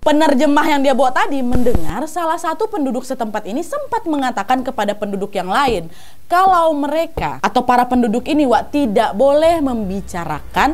Penerjemah yang dia buat tadi mendengar salah satu penduduk setempat ini sempat mengatakan kepada penduduk yang lain kalau mereka atau para penduduk ini Wak tidak boleh membicarakan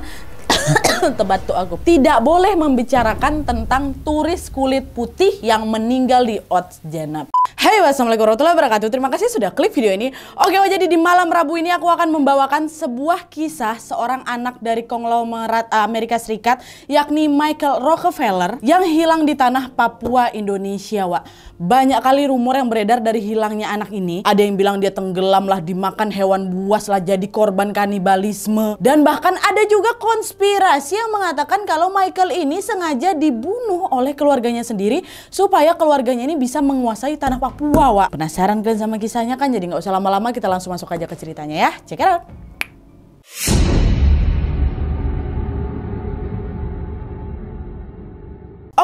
tebat tuh aku. Tidak boleh membicarakan tentang turis kulit putih yang meninggal di Otsjenap. Hai, hey, wassalamualaikum warahmatullahi wabarakatuh. Terima kasih sudah klik video ini. Oke, jadi di malam Rabu ini aku akan membawakan sebuah kisah seorang anak dari konglomerat eh, Amerika Serikat, yakni Michael Rockefeller yang hilang di tanah Papua, Indonesia, Wak. Banyak kali rumor yang beredar dari hilangnya anak ini. Ada yang bilang dia tenggelam lah, dimakan hewan buas lah, jadi korban kanibalisme. Dan bahkan ada juga konspirasi konspirasi Rahasia mengatakan kalau Michael ini sengaja dibunuh oleh keluarganya sendiri supaya keluarganya ini bisa menguasai tanah Papua, Wak. Penasaran kan sama kisahnya kan? Jadi nggak usah lama-lama kita langsung masuk aja ke ceritanya ya. Check it out!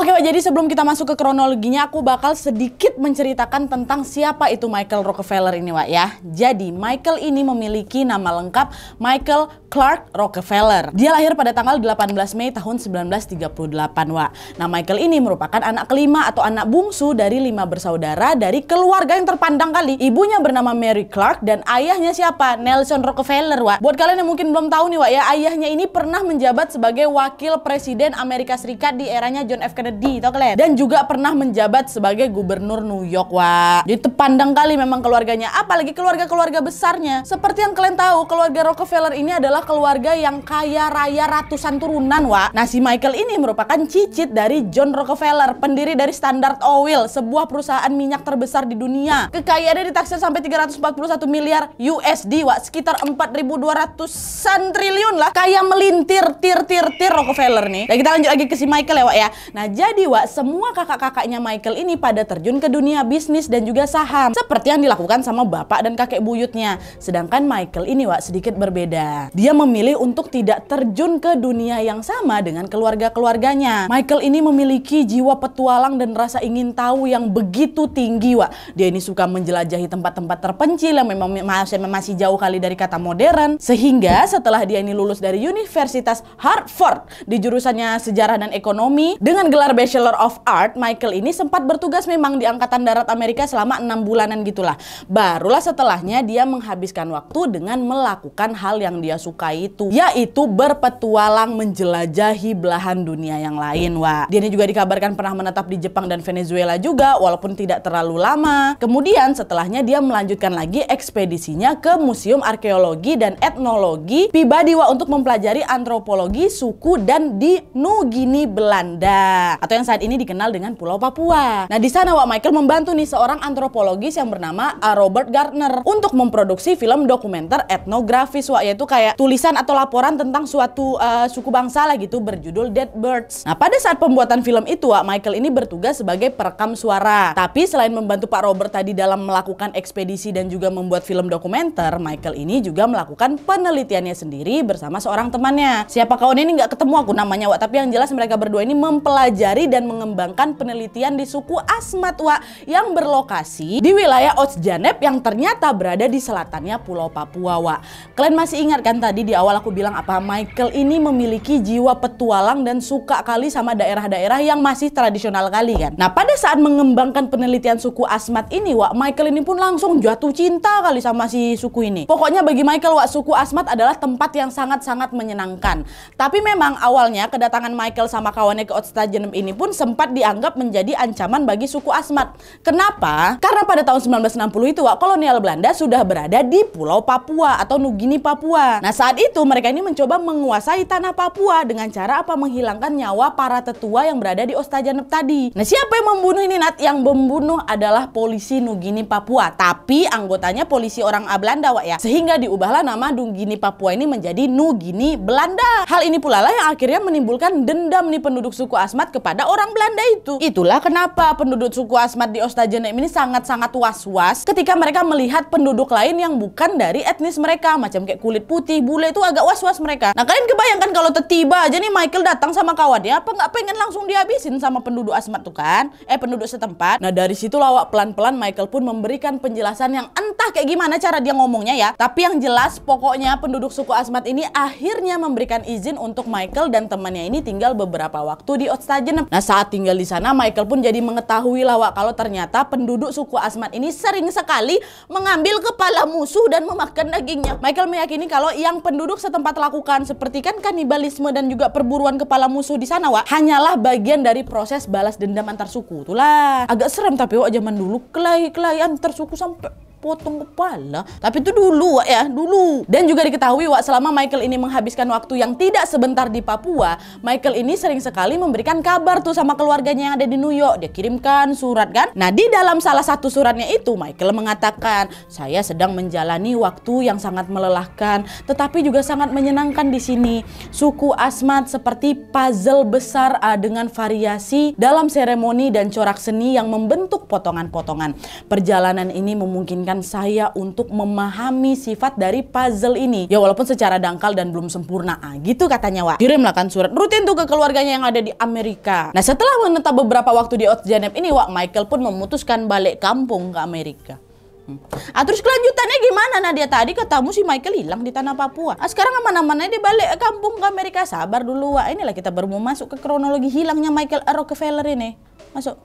Oke, okay, jadi sebelum kita masuk ke kronologinya, aku bakal sedikit menceritakan tentang siapa itu Michael Rockefeller ini, Wak ya. Jadi, Michael ini memiliki nama lengkap Michael Clark Rockefeller. Dia lahir pada tanggal 18 Mei tahun 1938, Wak. Nah, Michael ini merupakan anak kelima atau anak bungsu dari lima bersaudara dari keluarga yang terpandang kali. Ibunya bernama Mary Clark dan ayahnya siapa? Nelson Rockefeller, Wak. Buat kalian yang mungkin belum tahu nih, Wak ya, ayahnya ini pernah menjabat sebagai wakil presiden Amerika Serikat di eranya John F. Kennedy di tau kalian? Dan juga pernah menjabat sebagai gubernur New York, wah. Jadi terpandang kali memang keluarganya, apalagi keluarga-keluarga besarnya. Seperti yang kalian tahu, keluarga Rockefeller ini adalah keluarga yang kaya raya ratusan turunan, wah. Nah, si Michael ini merupakan cicit dari John Rockefeller, pendiri dari Standard Oil, sebuah perusahaan minyak terbesar di dunia. Kekayaannya ditaksir sampai 341 miliar USD, wah. Sekitar 4.200-an triliun lah. Kaya melintir, tir, tir, tir Rockefeller nih. Dan nah, kita lanjut lagi ke si Michael ya, wak ya. Nah, jadi Wak, semua kakak-kakaknya Michael ini pada terjun ke dunia bisnis dan juga saham. Seperti yang dilakukan sama bapak dan kakek buyutnya. Sedangkan Michael ini Wak sedikit berbeda. Dia memilih untuk tidak terjun ke dunia yang sama dengan keluarga-keluarganya. Michael ini memiliki jiwa petualang dan rasa ingin tahu yang begitu tinggi Wak. Dia ini suka menjelajahi tempat-tempat terpencil yang memang masih, masih jauh kali dari kata modern. Sehingga setelah dia ini lulus dari Universitas Harvard di jurusannya sejarah dan ekonomi dengan gelar Bachelor of Art, Michael ini sempat bertugas memang di Angkatan Darat Amerika selama enam bulanan gitulah. Barulah setelahnya dia menghabiskan waktu dengan melakukan hal yang dia suka itu, yaitu berpetualang menjelajahi belahan dunia yang lain. Wah, dia ini juga dikabarkan pernah menetap di Jepang dan Venezuela juga, walaupun tidak terlalu lama. Kemudian setelahnya dia melanjutkan lagi ekspedisinya ke Museum Arkeologi dan Etnologi Pibadiwa untuk mempelajari antropologi, suku, dan di Nugini Belanda atau yang saat ini dikenal dengan Pulau Papua. Nah, di sana Wak Michael membantu nih seorang antropologis yang bernama eh, Robert Gardner untuk memproduksi film dokumenter etnografis Wak yaitu kayak tulisan atau laporan tentang suatu uh, suku bangsa lah gitu berjudul Dead Birds. Nah, pada saat pembuatan film itu Wak Michael ini bertugas sebagai perekam suara. Tapi selain membantu Pak Robert tadi dalam melakukan ekspedisi dan juga membuat film dokumenter, Michael ini juga melakukan penelitiannya sendiri bersama seorang temannya. Siapa kawan ini nggak ketemu aku namanya Wak, tapi yang jelas mereka berdua ini mempelajari mempelajari dan mengembangkan penelitian di suku Asmatwa yang berlokasi di wilayah Otsjanep yang ternyata berada di selatannya Pulau Papua. Wak. Kalian masih ingat kan tadi di awal aku bilang apa Michael ini memiliki jiwa petualang dan suka kali sama daerah-daerah yang masih tradisional kali kan. Nah pada saat mengembangkan penelitian suku Asmat ini Wak, Michael ini pun langsung jatuh cinta kali sama si suku ini. Pokoknya bagi Michael Wak, suku Asmat adalah tempat yang sangat-sangat menyenangkan. Tapi memang awalnya kedatangan Michael sama kawannya ke Otsjanep ini pun sempat dianggap menjadi ancaman bagi suku Asmat. Kenapa? Karena pada tahun 1960 itu Wak, kolonial Belanda sudah berada di Pulau Papua atau Nugini Papua. Nah saat itu mereka ini mencoba menguasai tanah Papua dengan cara apa menghilangkan nyawa para tetua yang berada di Ostajanep tadi. Nah siapa yang membunuh ini Nat? Yang membunuh adalah polisi Nugini Papua. Tapi anggotanya polisi orang A Belanda Wak ya. Sehingga diubahlah nama Nugini Papua ini menjadi Nugini Belanda. Hal ini pula lah yang akhirnya menimbulkan dendam nih penduduk suku Asmat ke kepada orang Belanda itu. Itulah kenapa penduduk suku Asmat di Ostajenem ini sangat-sangat was-was ketika mereka melihat penduduk lain yang bukan dari etnis mereka, macam kayak kulit putih, bule itu agak was-was mereka. Nah, kalian kebayangkan kalau tiba aja nih Michael datang sama kawannya, apa nggak pengen langsung dihabisin sama penduduk Asmat tuh kan? Eh, penduduk setempat. Nah, dari situ lawak pelan-pelan Michael pun memberikan penjelasan yang entah kayak gimana cara dia ngomongnya ya. Tapi yang jelas pokoknya penduduk suku Asmat ini akhirnya memberikan izin untuk Michael dan temannya ini tinggal beberapa waktu di Ostajenem Nah saat tinggal di sana Michael pun jadi mengetahui lawak kalau ternyata penduduk suku Asmat ini sering sekali mengambil kepala musuh dan memakan dagingnya. Michael meyakini kalau yang penduduk setempat lakukan seperti kan kanibalisme dan juga perburuan kepala musuh di sana wak hanyalah bagian dari proses balas dendam antar suku. Itulah agak serem tapi wak zaman dulu kelahi kelahi antar suku sampai potong kepala. Tapi itu dulu Wak ya, dulu. Dan juga diketahui Wak selama Michael ini menghabiskan waktu yang tidak sebentar di Papua, Michael ini sering sekali memberikan kabar tuh sama keluarganya yang ada di New York. Dia kirimkan surat kan. Nah di dalam salah satu suratnya itu Michael mengatakan, saya sedang menjalani waktu yang sangat melelahkan, tetapi juga sangat menyenangkan di sini. Suku Asmat seperti puzzle besar ah, dengan variasi dalam seremoni dan corak seni yang membentuk potongan-potongan. Perjalanan ini memungkinkan mengajarkan saya untuk memahami sifat dari puzzle ini. Ya walaupun secara dangkal dan belum sempurna. Ah, gitu katanya Wak. Kirimlah kan surat rutin tuh ke keluarganya yang ada di Amerika. Nah setelah menetap beberapa waktu di Otjanep ini Wak Michael pun memutuskan balik kampung ke Amerika. Hmm. Ah, terus kelanjutannya gimana Nadia tadi ketemu si Michael hilang di tanah Papua. Ah, sekarang aman-amannya dia balik kampung ke Amerika. Sabar dulu Wak. Inilah kita baru mau masuk ke kronologi hilangnya Michael Rockefeller ini. Masuk.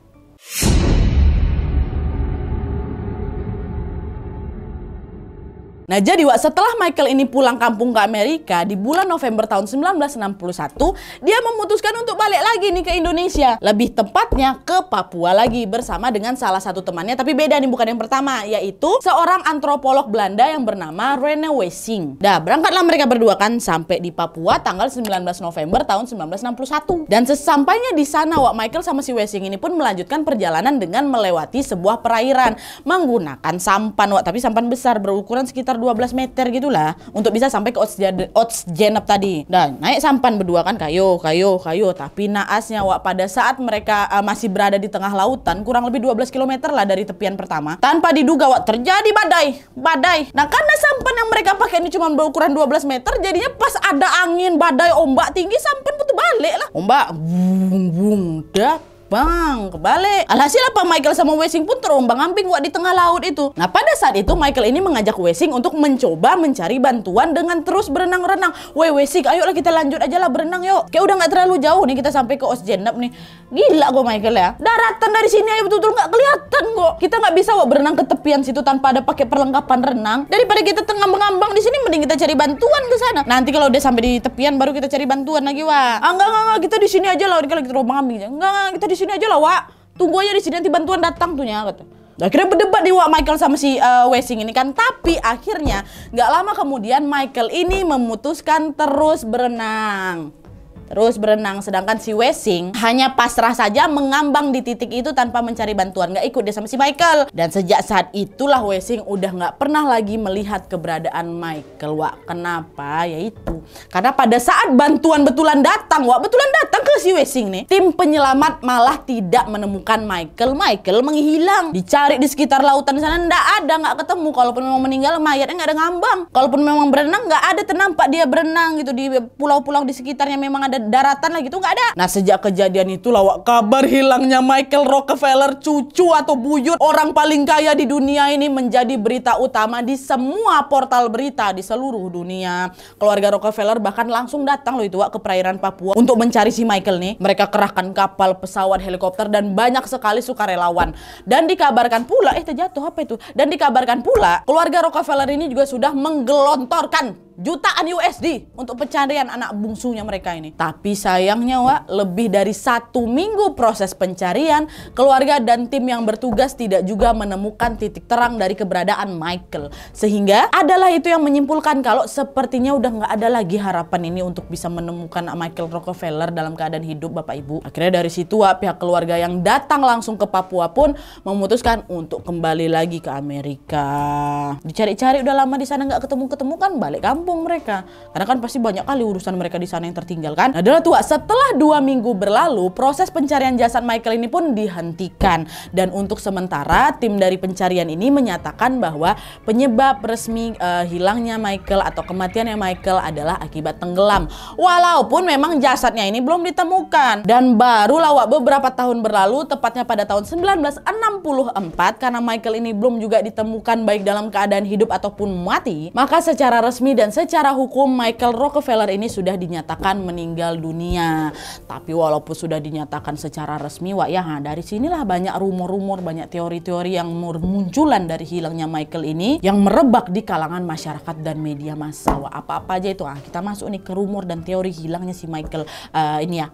Nah jadi Wak, setelah Michael ini pulang kampung ke Amerika di bulan November tahun 1961, dia memutuskan untuk balik lagi nih ke Indonesia. Lebih tepatnya ke Papua lagi bersama dengan salah satu temannya, tapi beda nih bukan yang pertama, yaitu seorang antropolog Belanda yang bernama Rene Wessing. Nah berangkatlah mereka berdua kan sampai di Papua tanggal 19 November tahun 1961. Dan sesampainya di sana Wak Michael sama si Wessing ini pun melanjutkan perjalanan dengan melewati sebuah perairan menggunakan sampan Wak, tapi sampan besar berukuran sekitar sekitar 12 meter gitulah untuk bisa sampai ke Ots Jenep tadi. Dan naik sampan berdua kan kayo, kayo, kayo. Tapi naasnya wak pada saat mereka uh, masih berada di tengah lautan kurang lebih 12 km lah dari tepian pertama. Tanpa diduga wak terjadi badai, badai. Nah karena sampan yang mereka pakai ini cuma berukuran 12 meter jadinya pas ada angin, badai, ombak tinggi sampan putu balik lah. Ombak, bung, bung, dah Bang, kebalik. Alhasil apa Michael sama Wessing pun terombang-ambing buat di tengah laut itu. Nah, pada saat itu Michael ini mengajak Wessing untuk mencoba mencari bantuan dengan terus berenang-renang. Weh Wessing, ayolah kita lanjut aja lah berenang yuk. Kayak udah gak terlalu jauh nih kita sampai ke Osjendap nih. Gila gue Michael ya. Daratan dari sini aja betul-betul gak kelihatan kok. Kita gak bisa kok berenang ke tepian situ tanpa ada pakai perlengkapan renang. Daripada kita tengah mengambang di sini mending kita cari bantuan ke sana. Nanti kalau udah sampai di tepian baru kita cari bantuan lagi wah. Ah, enggak, enggak, enggak, kita di sini aja lah kita lagi terombang ambing. Enggak, enggak, kita di sini aja lah Wak tunggu aja di sini nanti bantuan datang tuh ya kata akhirnya berdebat di Wak Michael sama si uh, Wesing ini kan tapi akhirnya nggak lama kemudian Michael ini memutuskan terus berenang terus berenang. Sedangkan si Wesing hanya pasrah saja mengambang di titik itu tanpa mencari bantuan. Gak ikut dia sama si Michael. Dan sejak saat itulah Wesing udah gak pernah lagi melihat keberadaan Michael. Wak, kenapa? Yaitu karena pada saat bantuan betulan datang, Wak, betulan datang ke si Wesing nih. Tim penyelamat malah tidak menemukan Michael. Michael menghilang. Dicari di sekitar lautan sana ndak ada, nggak ketemu. Kalaupun memang meninggal, mayatnya nggak ada ngambang. Kalaupun memang berenang, nggak ada ternampak dia berenang gitu di pulau-pulau di sekitarnya memang ada ada daratan lagi tuh nggak ada. Nah sejak kejadian itu lawak kabar hilangnya Michael Rockefeller cucu atau buyut orang paling kaya di dunia ini menjadi berita utama di semua portal berita di seluruh dunia. Keluarga Rockefeller bahkan langsung datang loh itu Wak, ke perairan Papua untuk mencari si Michael nih. Mereka kerahkan kapal, pesawat, helikopter dan banyak sekali sukarelawan. Dan dikabarkan pula eh terjatuh apa itu? Dan dikabarkan pula keluarga Rockefeller ini juga sudah menggelontorkan jutaan USD untuk pencarian anak bungsunya mereka ini. Tapi sayangnya Wak, lebih dari satu minggu proses pencarian, keluarga dan tim yang bertugas tidak juga menemukan titik terang dari keberadaan Michael. Sehingga adalah itu yang menyimpulkan kalau sepertinya udah nggak ada lagi harapan ini untuk bisa menemukan Michael Rockefeller dalam keadaan hidup Bapak Ibu. Akhirnya dari situ Wak, pihak keluarga yang datang langsung ke Papua pun memutuskan untuk kembali lagi ke Amerika. Dicari-cari udah lama di sana nggak ketemu-ketemu kan balik kamu kampung mereka. Karena kan pasti banyak kali urusan mereka di sana yang tertinggal kan. Nah, adalah tua setelah dua minggu berlalu, proses pencarian jasad Michael ini pun dihentikan. Dan untuk sementara, tim dari pencarian ini menyatakan bahwa penyebab resmi uh, hilangnya Michael atau kematiannya Michael adalah akibat tenggelam. Walaupun memang jasadnya ini belum ditemukan. Dan baru lawak beberapa tahun berlalu, tepatnya pada tahun 1964, karena Michael ini belum juga ditemukan baik dalam keadaan hidup ataupun mati, maka secara resmi dan secara hukum Michael Rockefeller ini sudah dinyatakan meninggal dunia. Tapi walaupun sudah dinyatakan secara resmi, wah ya nah dari sinilah banyak rumor-rumor, banyak teori-teori yang munculan dari hilangnya Michael ini yang merebak di kalangan masyarakat dan media massa. Wah, apa-apa aja itu. Ah, kita masuk nih ke rumor dan teori hilangnya si Michael uh, ini ya.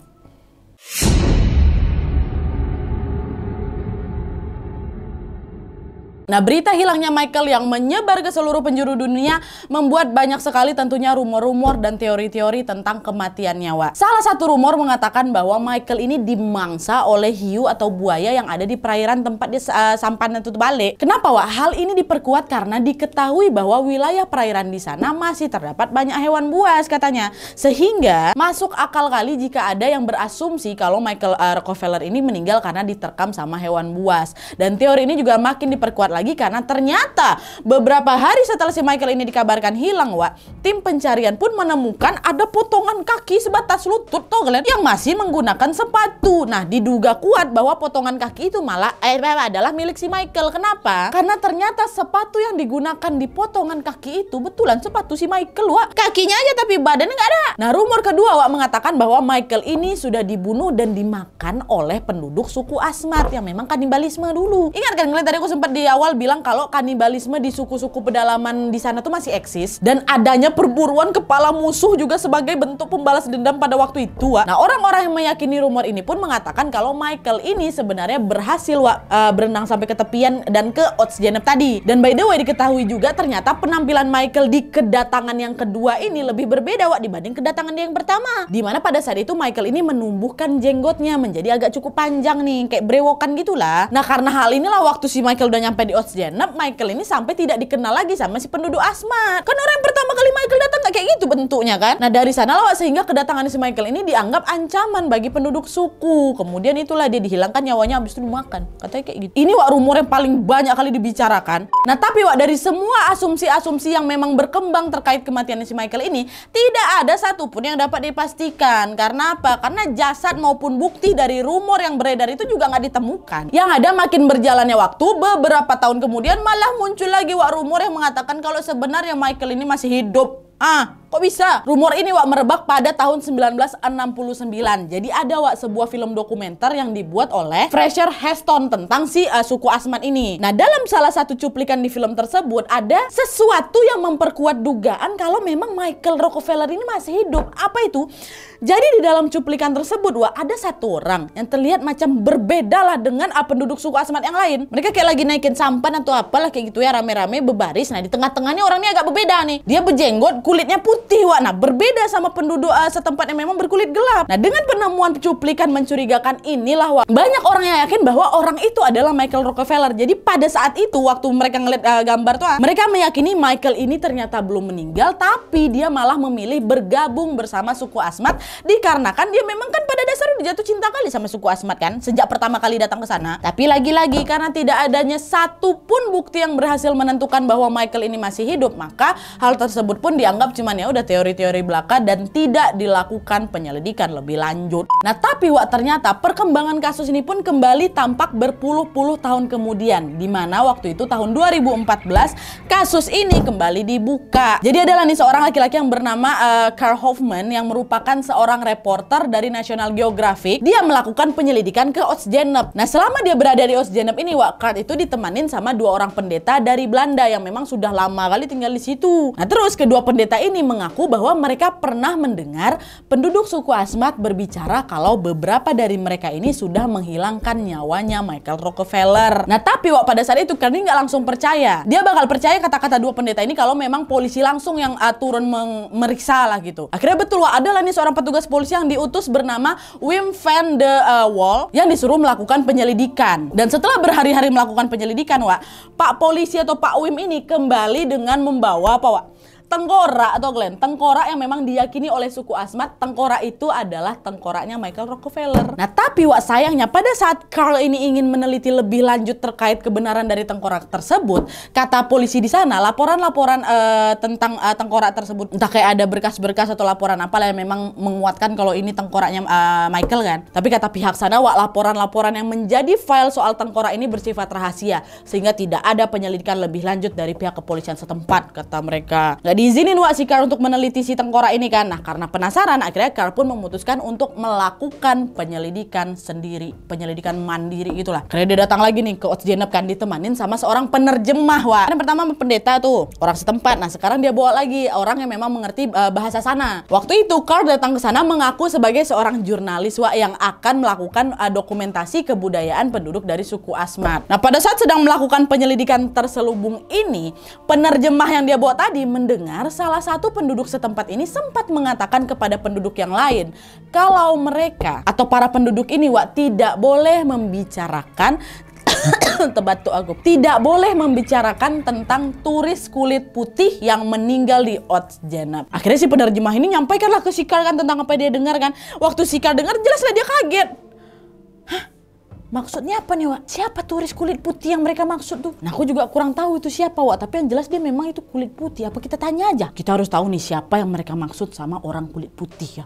Nah, berita hilangnya Michael yang menyebar ke seluruh penjuru dunia membuat banyak sekali tentunya rumor-rumor dan teori-teori tentang kematian nyawa. Salah satu rumor mengatakan bahwa Michael ini dimangsa oleh hiu atau buaya yang ada di perairan tempat dia uh, eh, sampan dan tutup balik. Kenapa, Wak? Hal ini diperkuat karena diketahui bahwa wilayah perairan di sana masih terdapat banyak hewan buas katanya. Sehingga masuk akal kali jika ada yang berasumsi kalau Michael uh, Rockefeller ini meninggal karena diterkam sama hewan buas. Dan teori ini juga makin diperkuat lagi karena ternyata beberapa hari setelah si Michael ini dikabarkan hilang, Wak, tim pencarian pun menemukan ada potongan kaki sebatas lutut toh kalian yang masih menggunakan sepatu. Nah, diduga kuat bahwa potongan kaki itu malah eh, eh, adalah milik si Michael. Kenapa? Karena ternyata sepatu yang digunakan di potongan kaki itu betulan sepatu si Michael, Wak. Kakinya aja tapi badannya nggak ada. Nah, rumor kedua Wak mengatakan bahwa Michael ini sudah dibunuh dan dimakan oleh penduduk suku Asmat yang memang kanibalisme dulu. Ingat kan kalian tadi aku sempat di awal awal bilang kalau kanibalisme di suku-suku pedalaman di sana tuh masih eksis dan adanya perburuan kepala musuh juga sebagai bentuk pembalas dendam pada waktu itu. wa. Nah, orang-orang yang meyakini rumor ini pun mengatakan kalau Michael ini sebenarnya berhasil wa, uh, eh, berenang sampai ke tepian dan ke Oats tadi. Dan by the way diketahui juga ternyata penampilan Michael di kedatangan yang kedua ini lebih berbeda wa, dibanding kedatangan dia yang pertama. Dimana pada saat itu Michael ini menumbuhkan jenggotnya menjadi agak cukup panjang nih kayak brewokan gitulah. Nah, karena hal inilah waktu si Michael udah nyampe di di Ots nah, Michael ini sampai tidak dikenal lagi sama si penduduk Asmat. Kan orang yang pertama kali Michael datang nggak kayak gitu bentuknya kan? Nah dari sana loh sehingga kedatangan si Michael ini dianggap ancaman bagi penduduk suku. Kemudian itulah dia dihilangkan nyawanya habis itu dimakan. Katanya kayak gitu. Ini wak rumor yang paling banyak kali dibicarakan. Nah tapi wak dari semua asumsi-asumsi yang memang berkembang terkait kematian si Michael ini, tidak ada satupun yang dapat dipastikan. Karena apa? Karena jasad maupun bukti dari rumor yang beredar itu juga nggak ditemukan. Yang ada makin berjalannya waktu, beberapa tahun kemudian malah muncul lagi Wak Rumor yang mengatakan kalau sebenarnya Michael ini masih hidup. Ah, Kok bisa? Rumor ini Wak merebak pada tahun 1969. Jadi ada Wak sebuah film dokumenter yang dibuat oleh Fraser Heston tentang si uh, suku Asmat ini. Nah, dalam salah satu cuplikan di film tersebut ada sesuatu yang memperkuat dugaan kalau memang Michael Rockefeller ini masih hidup. Apa itu? Jadi di dalam cuplikan tersebut Wak ada satu orang yang terlihat macam berbeda lah dengan uh, penduduk suku Asmat yang lain. Mereka kayak lagi naikin sampan atau apalah kayak gitu ya rame-rame bebaris. Nah, di tengah-tengahnya orangnya agak berbeda nih. Dia berjenggot, kulitnya putih putih Wak. Nah, berbeda sama penduduk uh, setempat yang memang berkulit gelap. Nah, dengan penemuan cuplikan mencurigakan inilah Wak. Banyak orang yang yakin bahwa orang itu adalah Michael Rockefeller. Jadi pada saat itu waktu mereka ngeliat uh, gambar tuh, ah, mereka meyakini Michael ini ternyata belum meninggal tapi dia malah memilih bergabung bersama suku Asmat dikarenakan dia memang kan pada dasarnya jatuh cinta kali sama suku Asmat kan sejak pertama kali datang ke sana. Tapi lagi-lagi karena tidak adanya satu pun bukti yang berhasil menentukan bahwa Michael ini masih hidup, maka hal tersebut pun dianggap cuman ya udah teori-teori belaka dan tidak dilakukan penyelidikan lebih lanjut. Nah tapi Wak ternyata perkembangan kasus ini pun kembali tampak berpuluh-puluh tahun kemudian. di mana waktu itu tahun 2014 kasus ini kembali dibuka. Jadi adalah nih seorang laki-laki yang bernama uh, Carl Hoffman yang merupakan seorang reporter dari National Geographic. Dia melakukan penyelidikan ke Ostjenep. Nah selama dia berada di Ostjenep ini Wak Carl itu ditemanin sama dua orang pendeta dari Belanda yang memang sudah lama kali tinggal di situ. Nah terus kedua pendeta ini mengaku bahwa mereka pernah mendengar penduduk suku Asmat berbicara kalau beberapa dari mereka ini sudah menghilangkan nyawanya Michael Rockefeller. Nah tapi Wak pada saat itu Kearney nggak langsung percaya. Dia bakal percaya kata-kata dua pendeta ini kalau memang polisi langsung yang ah, turun memeriksa lah gitu. Akhirnya betul Wak adalah nih seorang petugas polisi yang diutus bernama Wim van de uh, eh, Wall yang disuruh melakukan penyelidikan. Dan setelah berhari-hari melakukan penyelidikan Wak, Pak polisi atau Pak Wim ini kembali dengan membawa apa Wak? tengkorak atau Glenn, tengkorak yang memang diyakini oleh suku Asmat, tengkorak itu adalah tengkoraknya Michael Rockefeller. Nah, tapi wak sayangnya pada saat Carl ini ingin meneliti lebih lanjut terkait kebenaran dari tengkorak tersebut, kata polisi di sana, laporan-laporan uh, tentang uh, tengkorak tersebut, entah kayak ada berkas-berkas atau laporan apa yang memang menguatkan kalau ini tengkoraknya uh, Michael kan. Tapi kata pihak sana, wak laporan-laporan yang menjadi file soal tengkorak ini bersifat rahasia, sehingga tidak ada penyelidikan lebih lanjut dari pihak kepolisian setempat, kata mereka. jadi diizinin Wak Sikar untuk meneliti si tengkorak ini kan. Nah karena penasaran akhirnya Kar pun memutuskan untuk melakukan penyelidikan sendiri. Penyelidikan mandiri gitulah. Karena dia datang lagi nih ke Ots kan ditemanin sama seorang penerjemah Wak. karena pertama pendeta tuh orang setempat. Nah sekarang dia bawa lagi orang yang memang mengerti uh, bahasa sana. Waktu itu Kar datang ke sana mengaku sebagai seorang jurnalis Wak yang akan melakukan uh, dokumentasi kebudayaan penduduk dari suku Asmat. Nah pada saat sedang melakukan penyelidikan terselubung ini penerjemah yang dia bawa tadi mendengar Mendengar salah satu penduduk setempat ini sempat mengatakan kepada penduduk yang lain kalau mereka atau para penduduk ini Wak tidak boleh membicarakan tebat tuh aku tidak boleh membicarakan tentang turis kulit putih yang meninggal di Ots Akhirnya si penerjemah ini nyampaikanlah ke Sikar kan tentang apa dia dengar kan. Waktu Sikar dengar jelaslah dia kaget Maksudnya apa nih, Wak? Siapa turis kulit putih yang mereka maksud tuh? Nah, aku juga kurang tahu itu siapa, Wak. Tapi yang jelas dia memang itu kulit putih. Apa kita tanya aja? Kita harus tahu nih siapa yang mereka maksud sama orang kulit putih ya.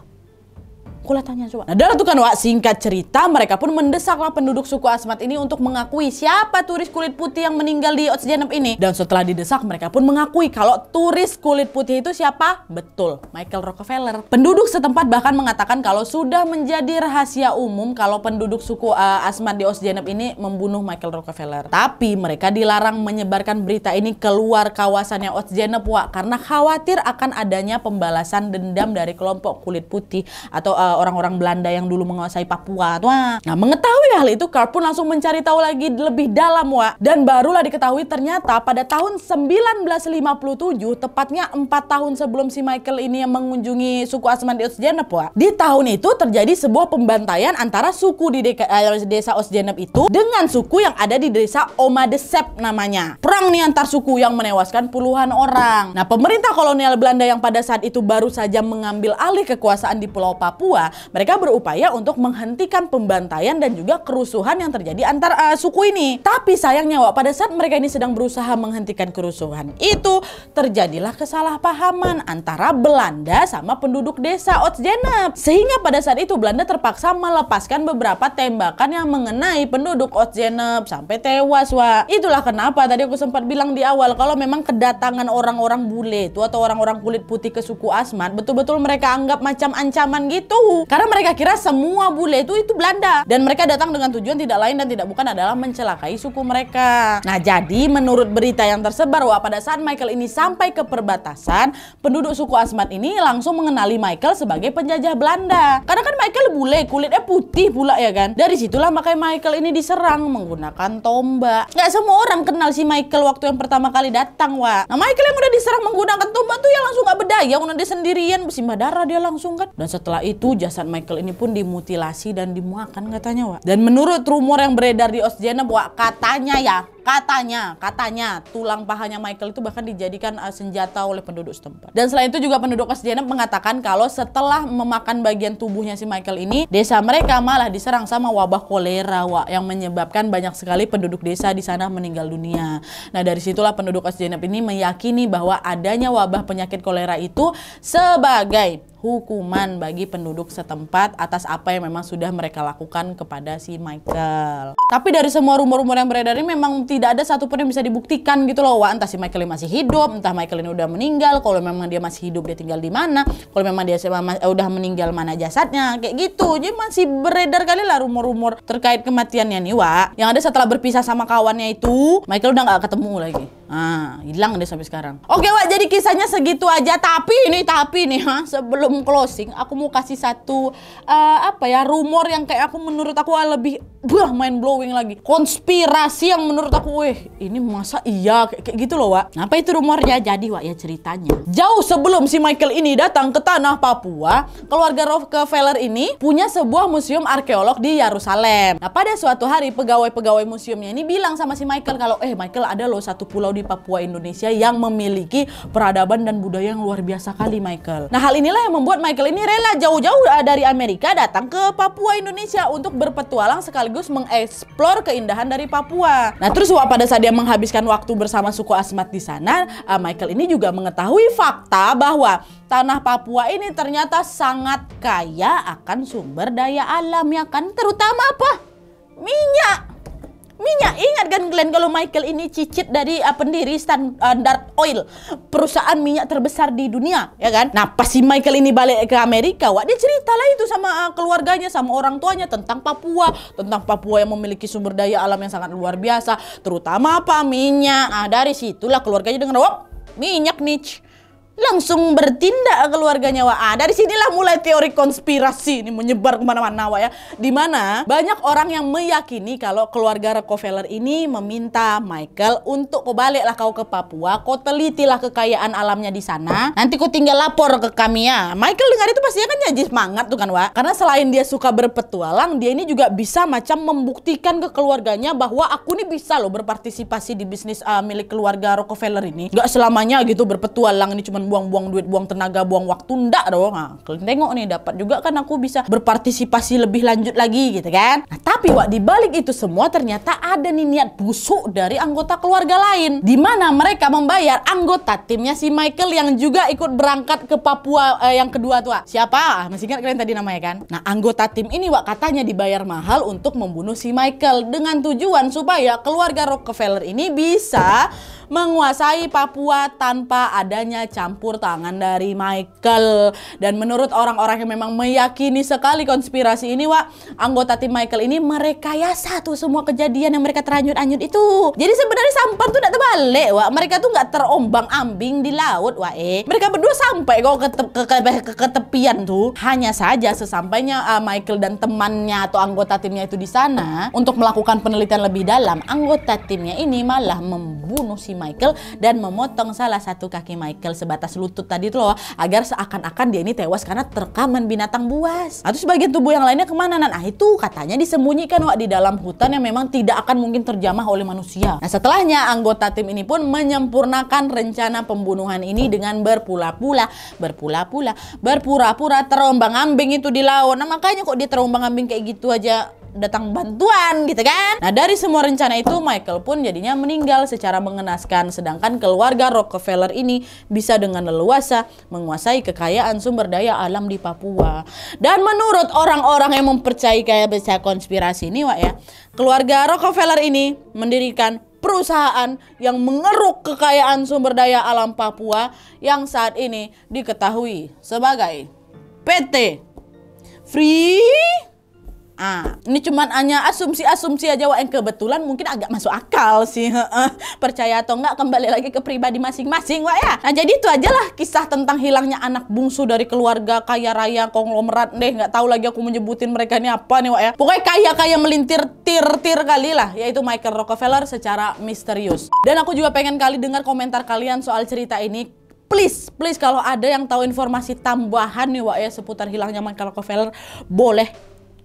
Kula tanya coba. Nah, dalam tuh Wak, singkat cerita mereka pun mendesaklah penduduk suku Asmat ini untuk mengakui siapa turis kulit putih yang meninggal di Otsjenep ini. Dan setelah didesak mereka pun mengakui kalau turis kulit putih itu siapa? Betul, Michael Rockefeller. Penduduk setempat bahkan mengatakan kalau sudah menjadi rahasia umum kalau penduduk suku uh, Asmat di Otsjenep ini membunuh Michael Rockefeller. Tapi mereka dilarang menyebarkan berita ini keluar kawasannya Otsjenep Wak karena khawatir akan adanya pembalasan dendam dari kelompok kulit putih atau uh, orang-orang Belanda yang dulu menguasai Papua. Wah. Nah, mengetahui hal itu, Carl pun langsung mencari tahu lagi lebih dalam, wah. Dan barulah diketahui ternyata pada tahun 1957, tepatnya 4 tahun sebelum si Michael ini yang mengunjungi suku Asman di Osjenep, wah. Di tahun itu terjadi sebuah pembantaian antara suku di deka, eh, desa Osjenep itu dengan suku yang ada di desa Omadesep namanya. Perang nih antar suku yang menewaskan puluhan orang. Nah, pemerintah kolonial Belanda yang pada saat itu baru saja mengambil alih kekuasaan di Pulau Papua mereka. berupaya untuk menghentikan pembantaian dan juga kerusuhan yang terjadi antar uh, suku ini. Tapi sayangnya Wak, pada saat mereka ini sedang berusaha menghentikan kerusuhan itu, terjadilah kesalahpahaman antara Belanda sama penduduk desa Otsjenep. Sehingga pada saat itu Belanda terpaksa melepaskan beberapa tembakan yang mengenai penduduk Otsjenep sampai tewas Wak. Itulah kenapa tadi aku sempat bilang di awal kalau memang kedatangan orang-orang bule itu atau orang-orang kulit putih ke suku Asmat betul-betul mereka anggap macam ancaman gitu karena mereka kira semua bule itu itu Belanda dan mereka datang dengan tujuan tidak lain dan tidak bukan adalah mencelakai suku mereka. Nah, jadi menurut berita yang tersebar wah pada saat Michael ini sampai ke perbatasan, penduduk suku Asmat ini langsung mengenali Michael sebagai penjajah Belanda. Karena kan Michael bule, kulitnya putih pula ya kan. Dari situlah makanya Michael ini diserang menggunakan tombak. Gak semua orang kenal si Michael waktu yang pertama kali datang, wah. Nah, Michael yang udah diserang menggunakan tombak tuh ya langsung nggak berdaya, udah dia sendirian bersimbah darah dia langsung kan. Dan setelah itu jasad Michael ini pun dimutilasi dan dimuakan katanya, Wak. Dan menurut rumor yang beredar di Osjana, Wak, katanya ya, Katanya, katanya tulang pahanya Michael itu bahkan dijadikan uh, senjata oleh penduduk setempat. Dan selain itu juga penduduk Kesediana mengatakan kalau setelah memakan bagian tubuhnya si Michael ini, desa mereka malah diserang sama wabah kolera, wa, yang menyebabkan banyak sekali penduduk desa di sana meninggal dunia. Nah, dari situlah penduduk Kesediana ini meyakini bahwa adanya wabah penyakit kolera itu sebagai hukuman bagi penduduk setempat atas apa yang memang sudah mereka lakukan kepada si Michael. Tapi dari semua rumor-rumor yang beredar ini memang tidak ada satupun yang bisa dibuktikan gitu loh. Wah, entah si Michael ini masih hidup, entah Michael ini udah meninggal. Kalau memang dia masih hidup, dia tinggal di mana? Kalau memang dia udah meninggal, mana jasadnya? Kayak gitu. Jadi masih beredar kali lah rumor-rumor terkait kematiannya nih, Wak. Yang ada setelah berpisah sama kawannya itu, Michael udah gak ketemu lagi. Ah, hilang deh sampai sekarang. Oke, Wak, jadi kisahnya segitu aja. Tapi ini tapi nih, ha, sebelum closing, aku mau kasih satu uh, apa ya, rumor yang kayak aku menurut aku lebih buah main blowing lagi. Konspirasi yang menurut aku, weh, ini masa iya kayak, kayak gitu loh, Wak. apa itu rumornya? Jadi, Wak, ya ceritanya. Jauh sebelum si Michael ini datang ke tanah Papua, keluarga Rockefeller ini punya sebuah museum arkeolog di Yerusalem. Nah, pada suatu hari pegawai-pegawai museumnya ini bilang sama si Michael kalau, "Eh, Michael ada loh satu pulau di di Papua Indonesia yang memiliki peradaban dan budaya yang luar biasa kali Michael. Nah hal inilah yang membuat Michael ini rela jauh-jauh eh, dari Amerika datang ke Papua Indonesia untuk berpetualang sekaligus mengeksplor keindahan dari Papua. Nah terus pada saat dia menghabiskan waktu bersama suku Asmat di sana, eh, Michael ini juga mengetahui fakta bahwa tanah Papua ini ternyata sangat kaya akan sumber daya alam ya kan terutama apa minyak minyak. Ingat kan Glenn kalau Michael ini cicit dari uh, pendiri Standard Oil, perusahaan minyak terbesar di dunia, ya kan? Nah, pas si Michael ini balik ke Amerika, wah dia ceritalah itu sama uh, keluarganya, sama orang tuanya tentang Papua, tentang Papua yang memiliki sumber daya alam yang sangat luar biasa, terutama apa minyak. Nah, dari situlah keluarganya dengar, "Wah, oh, minyak niche langsung bertindak keluarganya Wa. Ah, dari sinilah mulai teori konspirasi ini menyebar kemana-mana Wa ya. Dimana banyak orang yang meyakini kalau keluarga Rockefeller ini meminta Michael untuk kau baliklah kau ke Papua, kau lah kekayaan alamnya di sana. Nanti kau tinggal lapor ke kami ya. Michael dengar itu pasti kan jadi semangat tuh kan Wa. Karena selain dia suka berpetualang, dia ini juga bisa macam membuktikan ke keluarganya bahwa aku ini bisa loh berpartisipasi di bisnis uh, milik keluarga Rockefeller ini. nggak selamanya gitu berpetualang ini cuma buang-buang duit, buang tenaga, buang waktu ndak dong. Nah, tengok nih dapat juga kan aku bisa berpartisipasi lebih lanjut lagi gitu kan. Nah, tapi wak di balik itu semua ternyata ada nih niat busuk dari anggota keluarga lain di mana mereka membayar anggota timnya si Michael yang juga ikut berangkat ke Papua eh, yang kedua tua. Siapa? Ah, masih ingat kalian tadi namanya kan? Nah, anggota tim ini wak katanya dibayar mahal untuk membunuh si Michael dengan tujuan supaya keluarga Rockefeller ini bisa menguasai Papua tanpa adanya campur tangan dari Michael. Dan menurut orang-orang yang memang meyakini sekali konspirasi ini, Wak, anggota tim Michael ini mereka merekayasa tuh semua kejadian yang mereka teranyut-anyut itu. Jadi sebenarnya sampan tuh tidak terbalik, Wak. Mereka tuh nggak terombang-ambing di laut, Wak. Eh. Mereka berdua sampai kok ke, ke, ke, ke, ke tepian tuh. Hanya saja sesampainya uh, Michael dan temannya atau anggota timnya itu di sana untuk melakukan penelitian lebih dalam, anggota timnya ini malah membunuh si Michael dan memotong salah satu kaki Michael sebatas lutut tadi tuh loh agar seakan-akan dia ini tewas karena terkaman binatang buas. Atau nah, sebagian tubuh yang lainnya kemana Nan? Ah itu katanya disembunyikan Wak di dalam hutan yang memang tidak akan mungkin terjamah oleh manusia. Nah setelahnya anggota tim ini pun menyempurnakan rencana pembunuhan ini dengan berpula-pula, berpula-pula, berpura-pura terombang ambing itu di laut. Nah makanya kok dia terombang ambing kayak gitu aja datang bantuan gitu kan. Nah dari semua rencana itu Michael pun jadinya meninggal secara mengenaskan sedangkan keluarga Rockefeller ini bisa dengan leluasa menguasai kekayaan sumber daya alam di Papua. Dan menurut orang-orang yang mempercayai kayak bisa konspirasi ini Wak ya, keluarga Rockefeller ini mendirikan perusahaan yang mengeruk kekayaan sumber daya alam Papua yang saat ini diketahui sebagai PT Free Ah, ini cuman hanya asumsi-asumsi aja wah yang kebetulan mungkin agak masuk akal sih. Percaya atau enggak kembali lagi ke pribadi masing-masing wah ya. Nah, jadi itu aja lah kisah tentang hilangnya anak bungsu dari keluarga kaya raya konglomerat deh. nggak tahu lagi aku menyebutin mereka ini apa nih wah ya. Pokoknya kaya-kaya melintir tir-tir kali lah, yaitu Michael Rockefeller secara misterius. Dan aku juga pengen kali dengar komentar kalian soal cerita ini please please kalau ada yang tahu informasi tambahan nih Wak ya seputar hilangnya Michael Rockefeller boleh